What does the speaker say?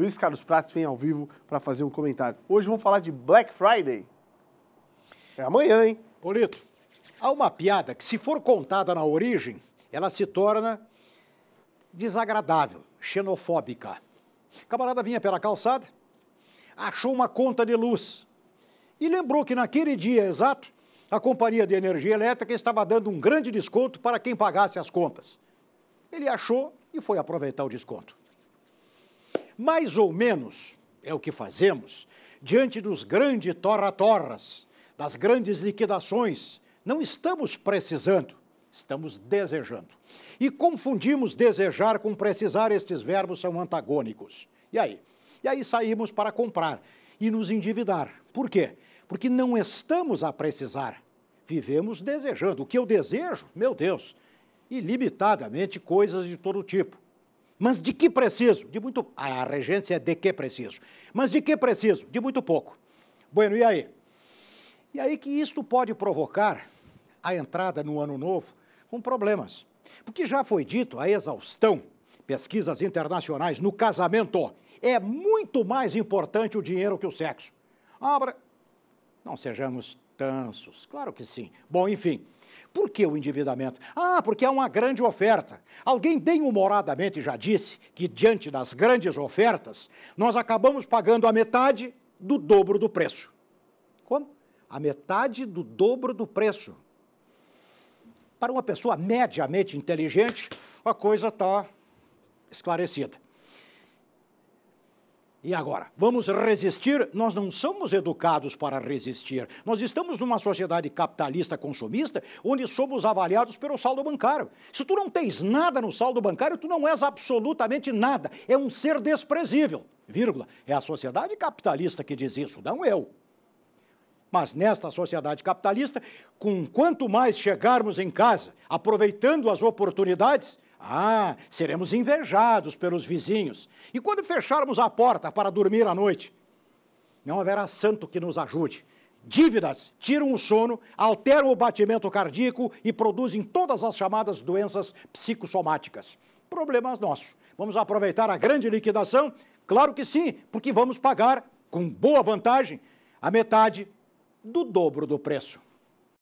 Luiz Carlos Prates vem ao vivo para fazer um comentário. Hoje vamos falar de Black Friday. É amanhã, hein? Bonito. Há uma piada que, se for contada na origem, ela se torna desagradável, xenofóbica. O camarada vinha pela calçada, achou uma conta de luz e lembrou que naquele dia exato, a companhia de energia elétrica estava dando um grande desconto para quem pagasse as contas. Ele achou e foi aproveitar o desconto. Mais ou menos é o que fazemos diante dos grandes torra-torras, das grandes liquidações. Não estamos precisando, estamos desejando. E confundimos desejar com precisar, estes verbos são antagônicos. E aí? E aí saímos para comprar e nos endividar. Por quê? Porque não estamos a precisar, vivemos desejando. O que eu desejo, meu Deus, ilimitadamente coisas de todo tipo. Mas de que preciso? De muito. A regência é de que preciso. Mas de que preciso? De muito pouco. Bueno, e aí? E aí que isto pode provocar a entrada no ano novo com problemas. Porque já foi dito a exaustão, pesquisas internacionais, no casamento é muito mais importante o dinheiro que o sexo. Abra, não sejamos Claro que sim. Bom, enfim. Por que o endividamento? Ah, porque há uma grande oferta. Alguém bem-humoradamente já disse que, diante das grandes ofertas, nós acabamos pagando a metade do dobro do preço. Como? A metade do dobro do preço. Para uma pessoa mediamente inteligente, a coisa está esclarecida. E agora? Vamos resistir? Nós não somos educados para resistir. Nós estamos numa sociedade capitalista consumista onde somos avaliados pelo saldo bancário. Se tu não tens nada no saldo bancário, tu não és absolutamente nada. É um ser desprezível. Vírgula. É a sociedade capitalista que diz isso, não eu. Mas nesta sociedade capitalista, com quanto mais chegarmos em casa, aproveitando as oportunidades, ah, seremos invejados pelos vizinhos. E quando fecharmos a porta para dormir à noite, não haverá santo que nos ajude. Dívidas tiram o sono, alteram o batimento cardíaco e produzem todas as chamadas doenças psicossomáticas. Problemas nossos. Vamos aproveitar a grande liquidação? Claro que sim, porque vamos pagar, com boa vantagem, a metade do dobro do preço.